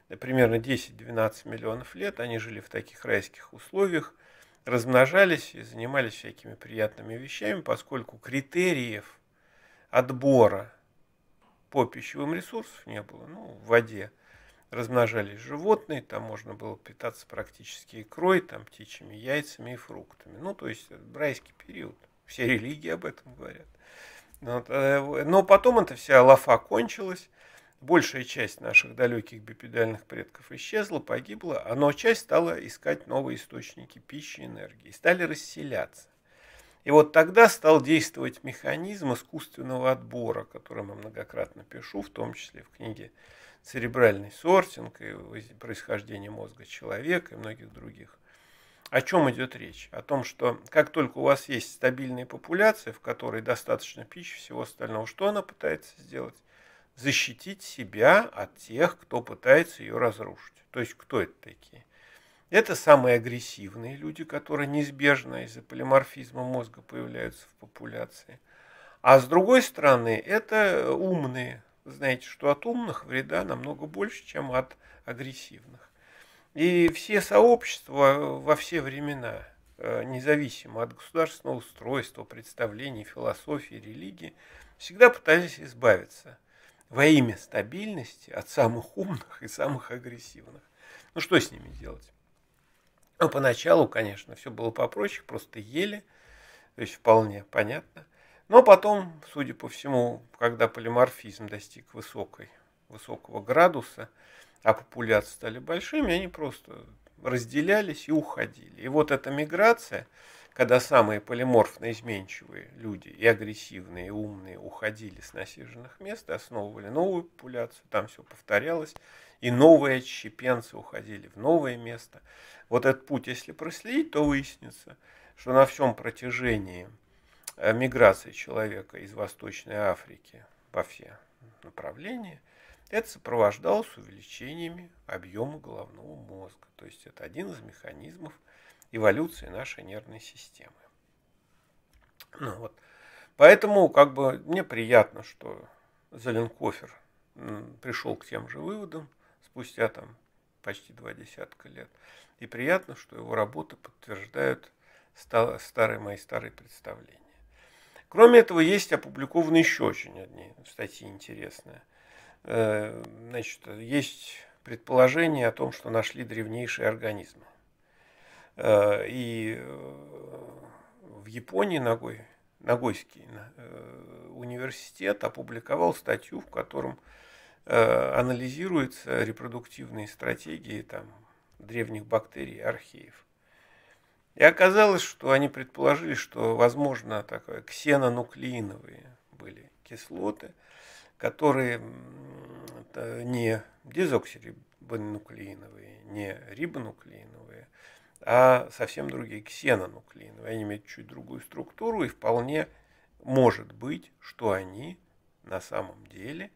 э, примерно 10-12 миллионов лет они жили в таких райских условиях, размножались и занимались всякими приятными вещами, поскольку критериев отбора по пищевым ресурсам не было, ну, в воде – размножались животные, там можно было питаться практически икрой, там птичьими яйцами и фруктами. Ну, то есть райский период. Все религии об этом говорят. Ну, э, но потом эта вся лафа кончилась. Большая часть наших далеких бипедальных предков исчезла, погибла, а но часть стала искать новые источники пищи и энергии, стали расселяться. И вот тогда стал действовать механизм искусственного отбора, который я многократно пишу, в том числе в книге церебральный сортинг, и происхождение мозга человека и многих других. О чем идет речь? О том, что как только у вас есть стабильная популяция, в которой достаточно пищи, всего остального, что она пытается сделать? Защитить себя от тех, кто пытается ее разрушить. То есть кто это такие? Это самые агрессивные люди, которые неизбежно из-за полиморфизма мозга появляются в популяции. А с другой стороны, это умные, знаете, что от умных вреда намного больше, чем от агрессивных. И все сообщества э, во все времена, э, независимо от государственного устройства, представлений, философии, религии, всегда пытались избавиться во имя стабильности от самых умных и самых агрессивных. Ну что с ними делать? Ну, поначалу, конечно, все было попроще, просто ели, то есть вполне понятно – но потом, судя по всему, когда полиморфизм достиг высокой, высокого градуса, а популяции стали большими, они просто разделялись и уходили. И вот эта миграция, когда самые полиморфно изменчивые люди и агрессивные, и умные уходили с насиженных мест и основывали новую популяцию, там все повторялось, и новые отщепенцы уходили в новое место. Вот этот путь, если проследить, то выяснится, что на всем протяжении – миграция человека из Восточной Африки во все направления, это сопровождалось увеличениями объема головного мозга. То есть это один из механизмов эволюции нашей нервной системы. Ну, вот. Поэтому как бы мне приятно, что Зеленкофер пришел к тем же выводам спустя там почти два десятка лет. И приятно, что его работы подтверждают старые мои старые представления. Кроме этого, есть опубликованы еще очень одни статьи интересные. Э, значит, есть предположение о том, что нашли древнейшие организмы. Э, и э, в Японии Ногой, Ногойский университет опубликовал статью, в котором анализируются репродуктивные стратегии там, древних бактерий, археев. И оказалось, что они предположили, что, возможно, такое ксенонуклеиновые были кислоты, которые не дезоксирибонуклеиновые, не рибонуклеиновые, а совсем другие ксенонуклеиновые. Они имеют чуть другую структуру, и вполне может быть, что они на самом деле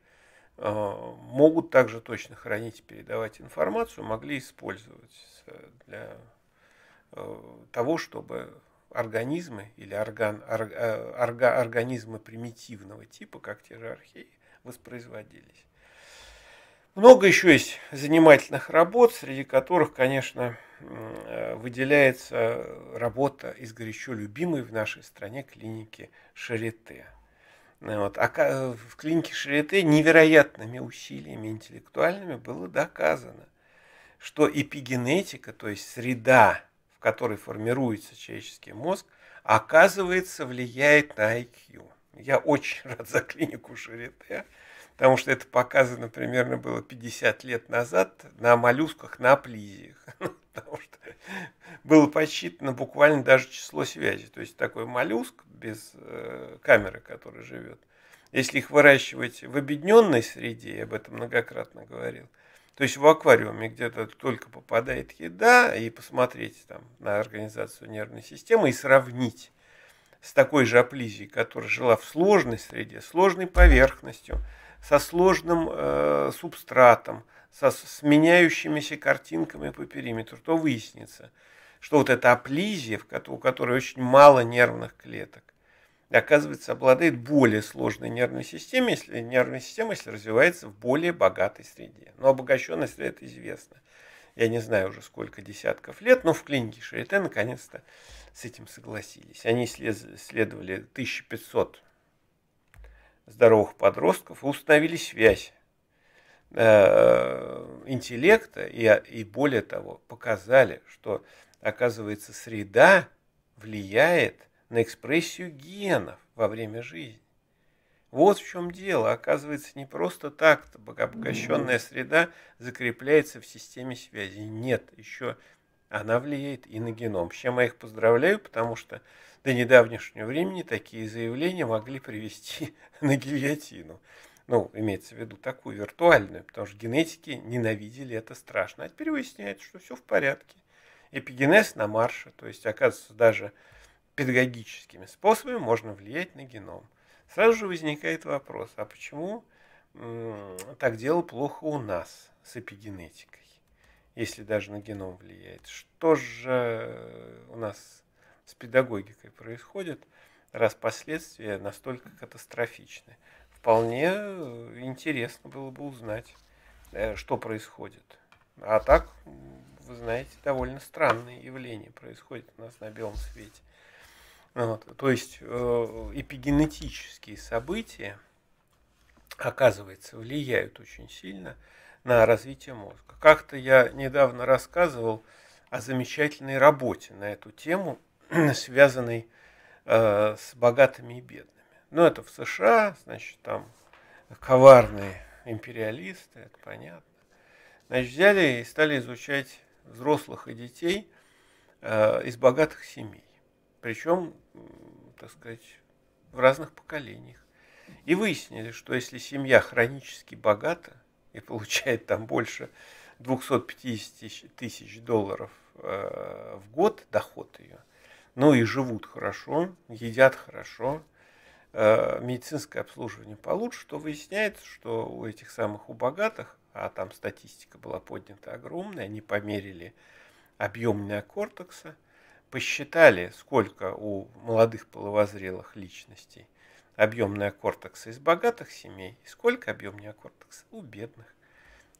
э, могут также точно хранить и передавать информацию, могли использовать э, для Э, того, чтобы организмы или орган, э, орга, организмы примитивного типа, как те же археи, воспроизводились. Много еще есть занимательных работ, среди которых, конечно, э, выделяется работа из горячо любимой в нашей стране клиники Шарите. Ну вот. А в клинике Шарите невероятными усилиями интеллектуальными было доказано, что эпигенетика, то есть среда, которой формируется человеческий мозг, оказывается, влияет на IQ. Я очень рад за клинику Шарите, потому что это показано примерно было 50 лет назад на моллюсках, на плизиях. Ну, потому что было подсчитано буквально даже число связей. То есть такой моллюск без э, камеры, который живет. Если их выращивать в объединенной среде, я об этом многократно говорил – то есть в аквариуме где-то только попадает еда, и посмотреть там на организацию нервной системы и сравнить с такой же аплизией, которая жила в сложной среде, сложной поверхностью, со сложным э, субстратом, со сменяющимися картинками по периметру, то выяснится, что вот эта аплизия, у которой очень мало нервных клеток, оказывается, обладает более сложной нервной системой, если нервная система если развивается в более богатой среде. Но обогащенность это известно. Я не знаю уже сколько десятков лет, но в клинике Шарите наконец-то с этим согласились. Они исследовали 1500 здоровых подростков и установили связь э, интеллекта и, и более того показали, что оказывается среда влияет на экспрессию генов во время жизни. Вот в чем дело. Оказывается, не просто так богобогащенная среда закрепляется в системе связи. Нет, еще она влияет и на геном. С чем я их поздравляю, потому что до недавнешнего времени такие заявления могли привести на гильотину. Ну, имеется в виду такую виртуальную, потому что генетики ненавидели это страшно. А теперь выясняется, что все в порядке. Эпигенез на марше, то есть, оказывается, даже педагогическими способами можно влиять на геном. Сразу же возникает вопрос, а почему так дело плохо у нас с эпигенетикой, если даже на геном влияет? Что же у нас с педагогикой происходит, раз последствия настолько катастрофичны? Вполне э, интересно было бы узнать, э, что происходит. А так, вы знаете, довольно странные явления происходят у нас на белом свете. Вот. То есть э, эпигенетические события, оказывается, влияют очень сильно на развитие мозга. Как-то я недавно рассказывал о замечательной работе на эту тему, связанной э, с богатыми и бедными. Но ну, это в США, значит, там коварные империалисты, это понятно. Значит, взяли и стали изучать взрослых и детей э, из богатых семей. Причем так сказать, в разных поколениях. И выяснили, что если семья хронически богата и получает там больше 250 тысяч долларов э, в год доход ее, ну и живут хорошо, едят хорошо, э, медицинское обслуживание получше, то выясняется, что у этих самых у богатых, а там статистика была поднята огромная, они померили объем неокортекса – посчитали, сколько у молодых половозрелых личностей объем неокортекса из богатых семей и сколько объем неокортекса у бедных.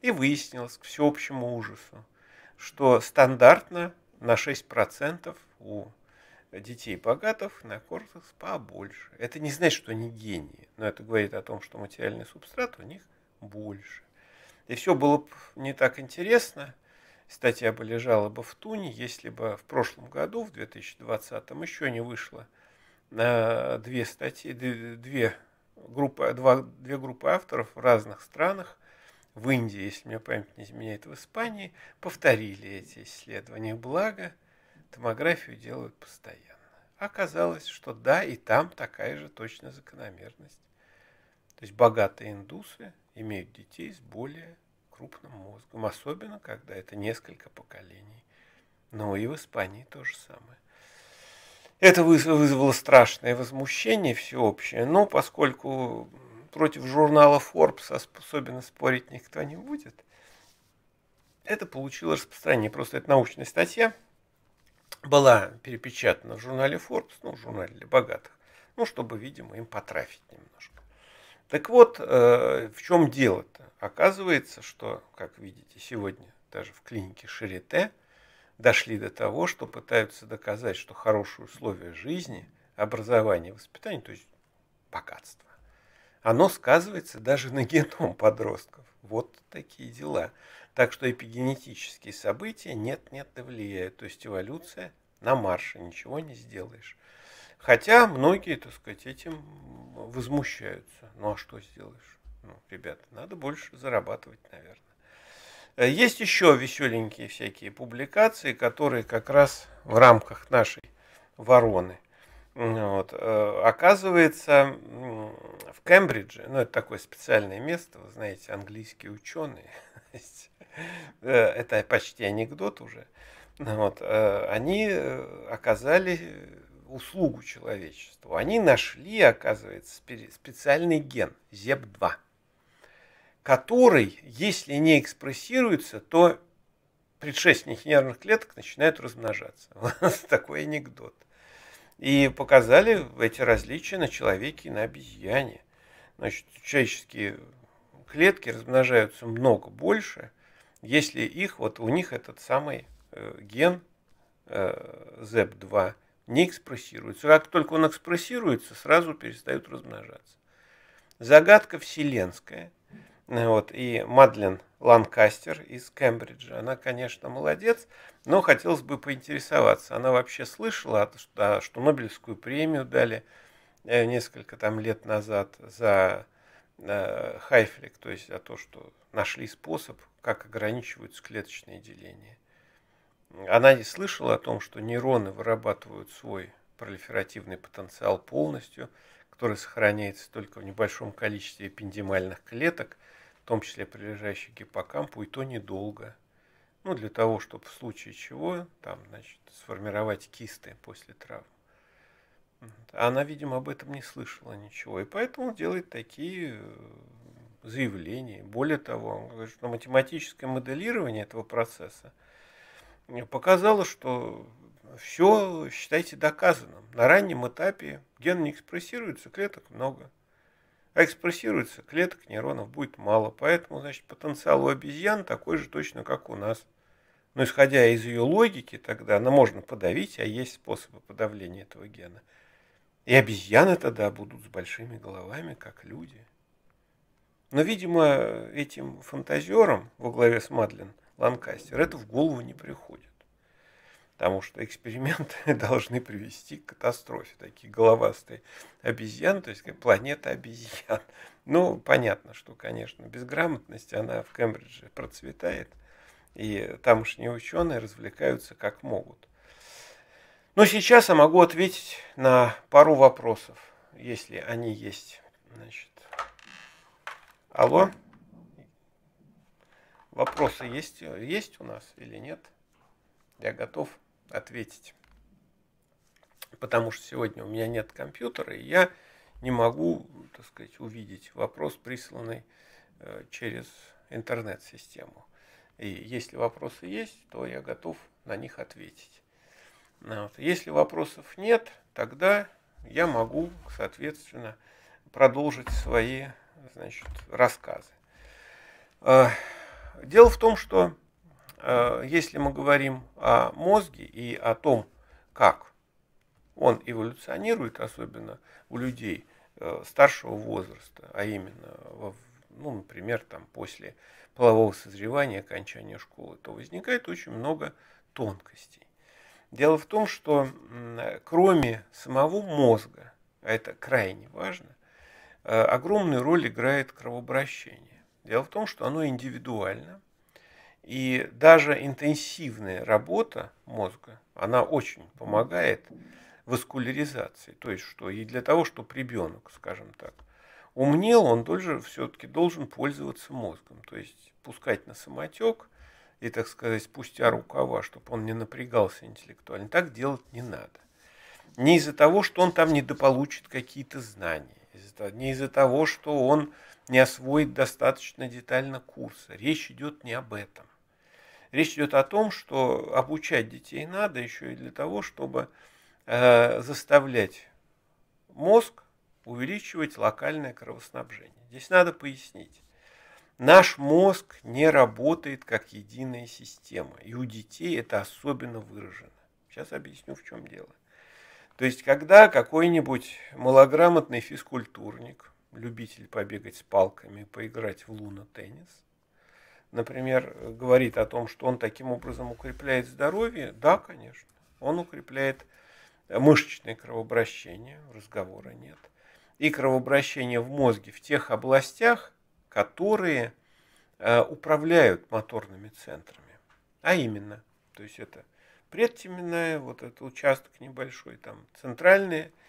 И выяснилось к всеобщему ужасу, что стандартно на 6% у детей богатых на побольше. Это не значит, что они гении, но это говорит о том, что материальный субстрат у них больше. И все было не так интересно, Статья бы лежала бы в Туне, если бы в прошлом году, в 2020, еще не вышло две статьи, две группы, два, две группы авторов в разных странах, в Индии, если мне память не изменяет, в Испании, повторили эти исследования. Благо, томографию делают постоянно. Оказалось, что да, и там такая же точно закономерность. То есть богатые индусы имеют детей с более крупным мозгом, особенно когда это несколько поколений. Но и в Испании то же самое. Это вызвало страшное возмущение всеобщее, но поскольку против журнала Forbes особенно спорить никто не будет, это получило распространение. Просто это научная статья была перепечатана в журнале Forbes, ну, в журнале для богатых, ну, чтобы, видимо, им потрафить немножко. Так вот, э, в чем дело-то? Оказывается, что, как видите, сегодня даже в клинике Шерете дошли до того, что пытаются доказать, что хорошие условия жизни, образование, воспитание, то есть богатство, оно сказывается даже на геном подростков. Вот такие дела. Так что эпигенетические события нет-нет да влияют. То есть эволюция на марше, ничего не сделаешь. Хотя многие, так сказать, этим возмущаются. Ну а что сделаешь? Ну, ребята, надо больше зарабатывать, наверное. Э, есть еще веселенькие всякие публикации, которые как раз в рамках нашей вороны. Вот. Э, оказывается, в Кембридже, ну это такое специальное место, вы знаете, английские ученые, э, это почти анекдот уже, ну, вот, они оказали услугу человечеству. Они нашли, оказывается, специальный ген ЗЕП-2, который, если не экспрессируется, то предшественники нервных клеток начинают размножаться. У такой анекдот. И показали эти различия на человеке и на обезьяне. Значит, человеческие клетки размножаются много больше, если их, вот у них этот самый э, ген ZEP2 э, не экспрессируются. Как только он экспрессируется, сразу перестают размножаться. Загадка вселенская. Э, вот, и Мадлен Ланкастер из Кембриджа. Она, конечно, молодец, но хотелось бы поинтересоваться. Она вообще слышала, что, что Нобелевскую премию дали э, несколько там лет назад за э, хайфлик, то есть за то, что нашли способ, как ограничиваются клеточные деления. Она не слышала о том, что нейроны вырабатывают свой пролиферативный потенциал полностью, который сохраняется только в небольшом количестве эпидемальных клеток, в том числе прилежащих к гиппокампу, и то недолго. Ну, для того, чтобы в случае чего, там, значит, сформировать кисты после травм. А она, видимо, об этом не слышала ничего, и поэтому делает такие э, заявления. Более того, он говорит, что математическое моделирование этого процесса – показало, что все, считайте, доказанным На раннем этапе ген не экспрессируется, клеток много. А экспрессируется клеток нейронов будет мало. Поэтому, значит, потенциал у обезьян такой же точно, как у нас. Но исходя из ее логики, тогда она можно подавить, а есть способы подавления этого гена. И обезьяны тогда будут с большими головами, как люди. Но, видимо, этим фантазерам во главе с Мадлин Ланкастер. Это в голову не приходит. Потому что эксперименты должны привести к катастрофе. Такие головастые обезьяны, то есть планета обезьян. Ну, понятно, что, конечно, безграмотность, она в Кембридже процветает. И тамошние ученые развлекаются как могут. Но сейчас я могу ответить на пару вопросов, если они есть. Значит, алло. Вопросы есть, э, есть у нас или нет? Я готов ответить. Потому что сегодня у меня нет компьютера, и я не могу, так сказать, увидеть вопрос, присланный э, через интернет-систему. И если вопросы есть, то я готов на них ответить. Ну если вопросов нет, тогда я могу, соответственно, продолжить свои значит, рассказы. Э, Дело в том, что э, если мы говорим о мозге и о том, как он эволюционирует, особенно у людей э, старшего возраста, а именно, ну, например, там, после полового созревания, окончания школы, то возникает очень много тонкостей. Дело в том, что кроме самого мозга, а это крайне важно, э, огромную роль играет кровообращение. Дело в том, что оно индивидуально. И даже интенсивная работа мозга, она очень помогает васкуляризации. То есть, что и для того, чтобы ребенок, скажем так, умнел, он тоже все-таки должен пользоваться мозгом. То есть, пускать на самотек и, так сказать, спустя рукава, чтобы он не напрягался интеллектуально. Так делать не надо. Не из-за того, что он там недополучит какие-то знания. Не из-за того, что он не освоит достаточно детально курса. Речь идет не об этом. Речь идет о том, что обучать детей надо еще и для того, чтобы э, заставлять мозг увеличивать локальное кровоснабжение. Здесь надо пояснить. Наш мозг не работает как единая система. И у детей это особенно выражено. Сейчас объясню, в чем дело. То есть, когда какой-нибудь малограмотный физкультурник любитель побегать с палками, поиграть в луна-теннис, например, говорит о том, что он таким образом укрепляет здоровье, да, конечно, он укрепляет мышечное кровообращение, разговора нет, и кровообращение в мозге в тех областях, которые э, управляют моторными центрами. А именно, то есть это предтеменная, вот этот участок небольшой, там центральные –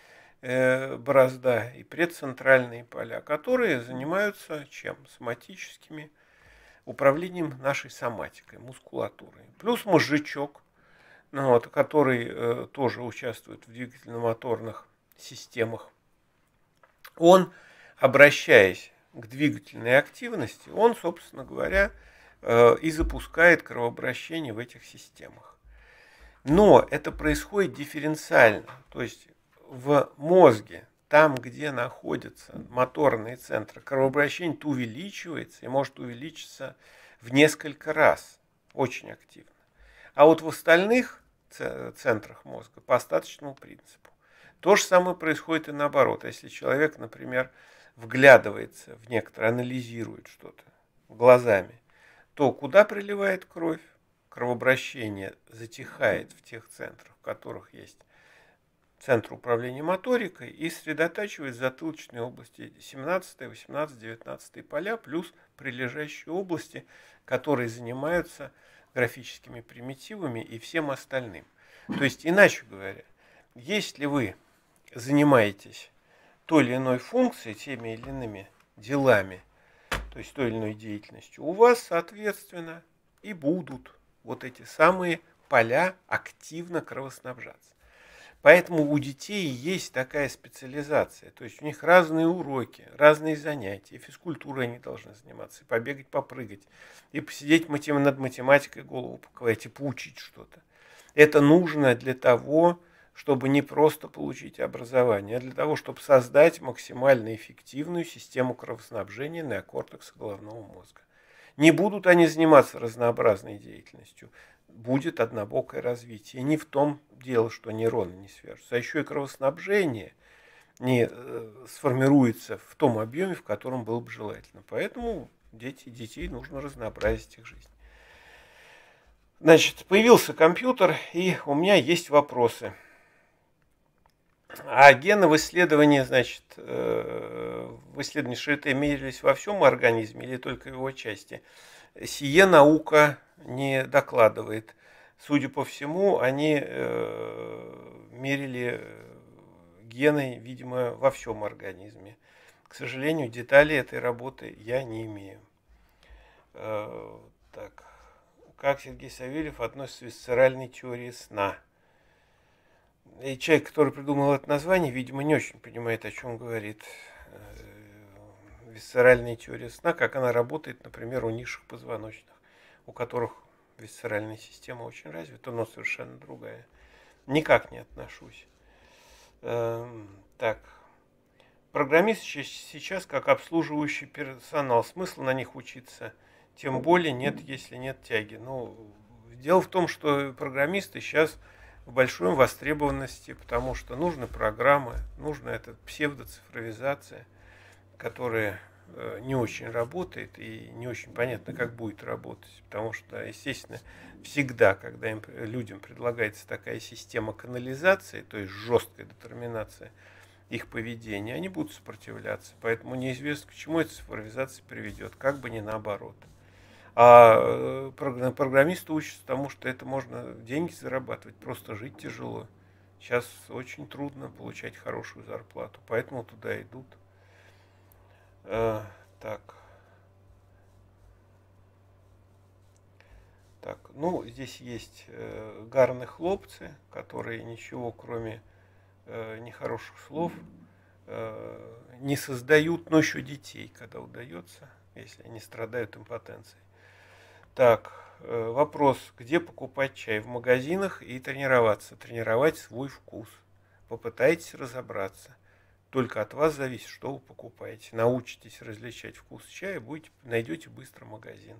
Э, борозда и предцентральные поля, которые занимаются чем? Соматическими управлением нашей соматикой, мускулатурой. Плюс мозжечок, ну, вот, который э, тоже участвует в двигательно-моторных системах. Он, обращаясь к двигательной активности, он, собственно говоря, э, и запускает кровообращение в этих системах. Но это происходит дифференциально, то есть в мозге, там, где находятся моторные центры, кровообращение увеличивается и может увеличиться в несколько раз очень активно. А вот в остальных центрах мозга по остаточному принципу. То же самое происходит и наоборот. А если человек, например, вглядывается в некоторое, анализирует что-то глазами, то куда приливает кровь? Кровообращение затихает в тех центрах, в которых есть центр управления моторикой и сосредотачивает затылочные области 17, 18, 19 поля, плюс прилежащие области, которые занимаются графическими примитивами и всем остальным. То есть, иначе говоря, если вы занимаетесь той или иной функцией, теми или иными делами, то есть той или иной деятельностью, у вас, соответственно, и будут вот эти самые поля активно кровоснабжаться. Поэтому у детей есть такая специализация. То есть у них разные уроки, разные занятия. Физкультурой они должны заниматься, и побегать, попрыгать, и посидеть матем... над математикой голову поковырять, и поучить что-то. Это нужно для того, чтобы не просто получить образование, а для того, чтобы создать максимально эффективную систему кровоснабжения на кортекс головного мозга. Не будут они заниматься разнообразной деятельностью будет однобокое развитие. И не в том дело, что нейроны не свяжутся, а еще и кровоснабжение не э, сформируется в том объеме, в котором было бы желательно. Поэтому дети, детей нужно разнообразить их жизнь. Значит, появился компьютер, и у меня есть вопросы. А гены в исследовании, значит, э, в исследовании Шрита мерились во всем организме или только в его части? сие наука не докладывает. Судя по всему, они э, мерили э, гены, видимо, во всем организме. К сожалению, деталей этой работы я не имею. Э, так, как Сергей Савельев относится к висцеральной теории сна? И человек, который придумал это название, видимо, не очень понимает, о чем говорит висцеральной теории сна, как она работает, например, у низших позвоночных, у которых висцеральная система очень развита, но совершенно другая. Никак не отношусь. Эм, так. Программисты сейчас как обслуживающий персонал. Смысла на них учиться? Тем более нет, если нет тяги. Ну, дело в том, что программисты сейчас в большой востребованности, потому что нужны программы, нужна эта псевдоцифровизация – которая э, не очень работает и не очень понятно, как будет работать. Потому что, естественно, всегда, когда им, людям предлагается такая система канализации, то есть жесткая детерминация их поведения, они будут сопротивляться. Поэтому неизвестно, к чему эта цифровизация приведет, как бы не наоборот. А э, программисты учатся тому, что это можно деньги зарабатывать, просто жить тяжело. Сейчас очень трудно получать хорошую зарплату, поэтому туда идут. Э, так. Так, ну здесь есть э, гарные хлопцы, которые ничего кроме э, нехороших слов э, не создают ночью детей, когда удается, если они страдают импотенцией. Так, э, вопрос, где покупать чай? В магазинах и тренироваться, тренировать свой вкус. Попытайтесь разобраться. Только от вас зависит, что вы покупаете. Научитесь различать вкус чая, будете, найдете быстро магазин.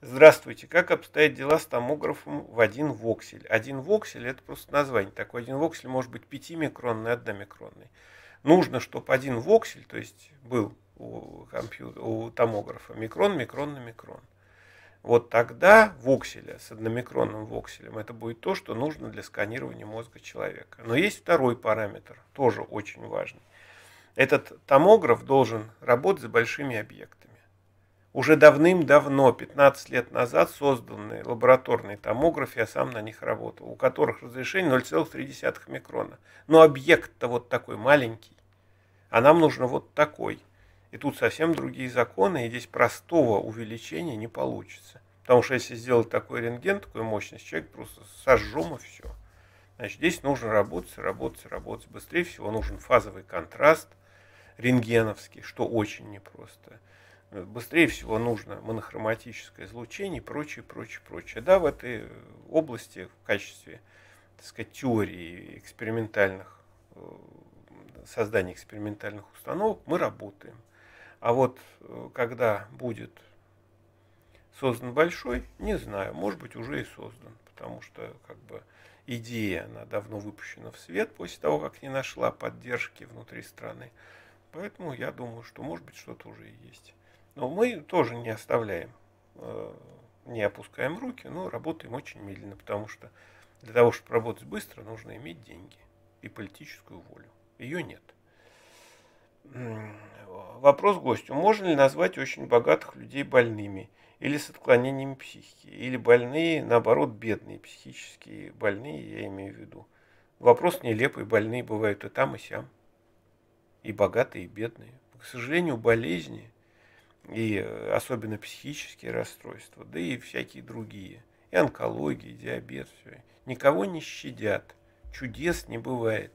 Здравствуйте. Как обстоят дела с томографом в один воксель? Один воксель – это просто название. Такой один воксель может быть 5-микронный, 1-микронный. Нужно, чтобы один воксель, то есть был у, компьютера, у томографа микрон, микрон на микрон. Вот тогда вокселя с одномикронным вокселем это будет то, что нужно для сканирования мозга человека. Но есть второй параметр, тоже очень важный. Этот томограф должен работать с большими объектами. Уже давным-давно, 15 лет назад, созданы лабораторные томографы, я сам на них работал, у которых разрешение 0,3 микрона. Но объект-то вот такой маленький, а нам нужно вот такой. И тут совсем другие законы, и здесь простого увеличения не получится. Потому что если сделать такой рентген, такую мощность, человек просто сожжем и все. Значит, здесь нужно работать, работать, работать. Быстрее всего нужен фазовый контраст – рентгеновский, что очень непросто. Быстрее всего нужно монохроматическое излучение и прочее, прочее, прочее. Да, в этой области в качестве, так сказать, теории экспериментальных, э, создания экспериментальных установок мы работаем. А вот э, когда будет создан большой, не знаю, может быть уже и создан, потому что как бы идея, она давно выпущена в свет после того, как не нашла поддержки внутри страны. Поэтому я думаю, что может быть что-то уже и есть. Но мы тоже не оставляем, э, не опускаем руки, но работаем очень медленно, потому что для того, чтобы работать быстро, нужно иметь деньги и политическую волю. Ее нет. Вопрос гостю. Можно ли назвать очень богатых людей больными или с отклонениями психики? Или больные, наоборот, бедные, психические больные, я имею в виду. Вопрос нелепый, больные бывают и там, и сям и богатые, и бедные. К сожалению, болезни и э, особенно психические расстройства, да и всякие другие, и онкология, и диабет, все. никого не щадят, чудес не бывает.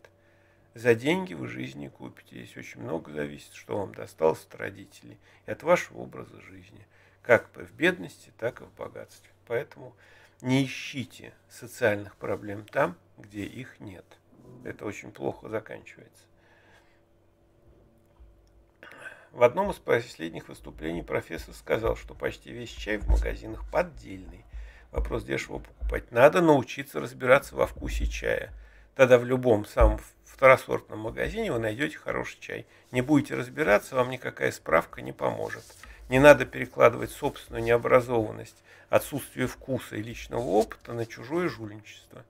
За деньги вы жизни не купите. Здесь очень много зависит, что вам досталось от родителей и от вашего образа жизни. Как в бедности, так и в богатстве. Поэтому не ищите социальных проблем там, где их нет. Это очень плохо заканчивается. В одном из последних выступлений профессор сказал, что почти весь чай в магазинах поддельный. Вопрос, где же его покупать. Надо научиться разбираться во вкусе чая. Тогда в любом самом второсортном магазине вы найдете хороший чай. Не будете разбираться, вам никакая справка не поможет. Не надо перекладывать собственную необразованность, отсутствие вкуса и личного опыта на чужое жульничество.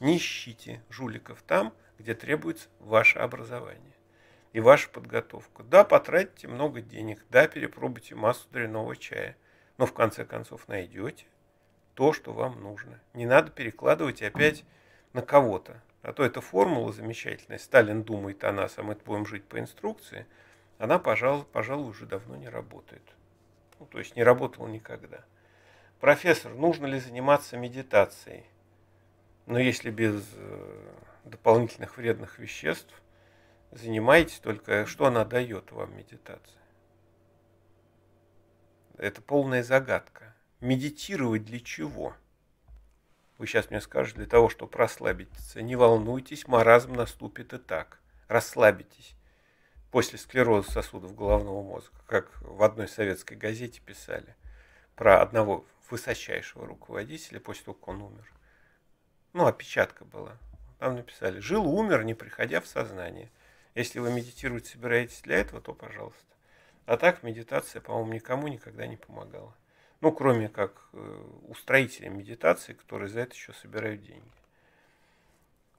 Не ищите жуликов там, где требуется ваше образование и ваша подготовка. Да, потратите много денег, да, перепробуйте массу дреного чая, но в конце концов найдете то, что вам нужно. Не надо перекладывать опять на кого-то. А то эта формула замечательная, Сталин думает о нас, а мы будем жить по инструкции, она, пожалуй, пожалуй уже давно не работает. Ну, то есть не работала никогда. Профессор, нужно ли заниматься медитацией? Но если без э, дополнительных вредных веществ – занимаетесь, только что она дает вам медитация. Это полная загадка. Медитировать для чего? Вы сейчас мне скажете, для того, чтобы расслабиться. Не волнуйтесь, маразм наступит и так. Расслабитесь. После склероза сосудов головного мозга, как в одной советской газете писали про одного высочайшего руководителя, после того, как он умер. Ну, опечатка была. Там написали, жил, умер, не приходя в сознание. Если вы медитировать собираетесь для этого, то пожалуйста. А так медитация, по-моему, никому никогда не помогала. Ну, кроме как э, устроителям медитации, которые за это еще собирают деньги.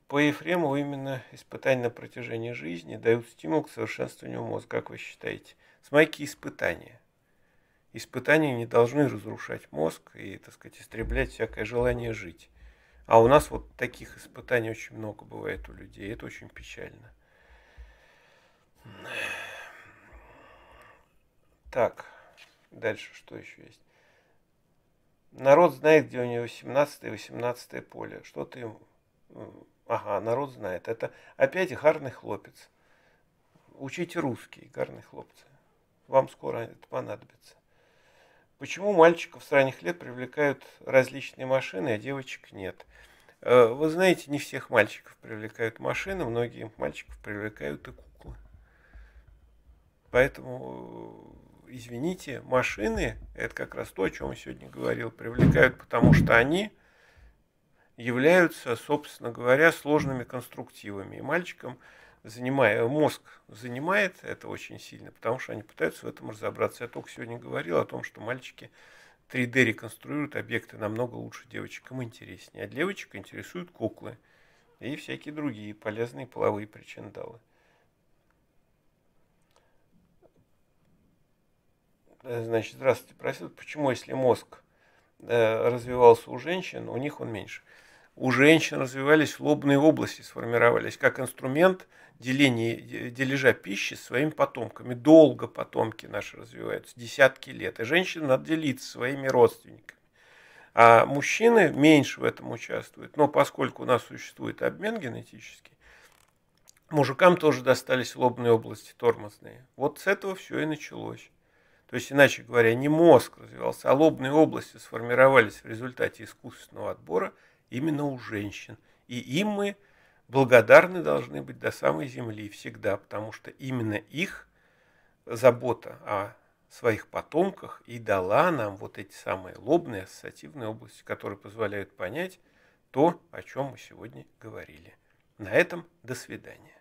По Ефрему именно испытания на протяжении жизни дают стимул к совершенствованию мозга, как вы считаете. Смайки испытания. Испытания не должны разрушать мозг и, так сказать, истреблять всякое желание жить. А у нас вот таких испытаний очень много бывает у людей. Это очень печально. Так, дальше что еще есть? Народ знает, где у него 17 и 18 поле. Что ты Ага, народ знает. Это опять гарный хлопец. Учите русский, гарный хлопцы. Вам скоро это понадобится. Почему мальчиков с ранних лет привлекают различные машины, а девочек нет? Э, вы знаете, не всех мальчиков привлекают машины, многие мальчиков привлекают и куклы. Поэтому, э, извините, машины, это как раз то, о чем я сегодня говорил, привлекают, потому что они являются, собственно говоря, сложными конструктивами. И мальчикам занимая, э, мозг занимает это очень сильно, потому что они пытаются в этом разобраться. Я только сегодня говорил о том, что мальчики 3D реконструируют объекты намного лучше девочек, им интереснее. А девочек интересуют куклы и всякие другие полезные половые причиндалы. Э, значит, здравствуйте, просил, почему если мозг э, развивался у женщин, у них он меньше. У женщин развивались лобные области, сформировались как инструмент деления, дележа пищи своими потомками. Долго потомки наши развиваются, десятки лет. И женщинам надо делиться своими родственниками. А мужчины меньше в этом участвуют. Но поскольку у нас существует обмен генетический, мужикам тоже достались лобные области тормозные. Вот с этого все и началось. То есть, иначе говоря, не мозг развивался, а лобные области сформировались в результате искусственного отбора именно у женщин. И им мы благодарны должны быть до самой земли всегда, потому что именно их забота о своих потомках и дала нам вот эти самые лобные ассоциативные области, которые позволяют понять то, о чем мы сегодня говорили. На этом до свидания.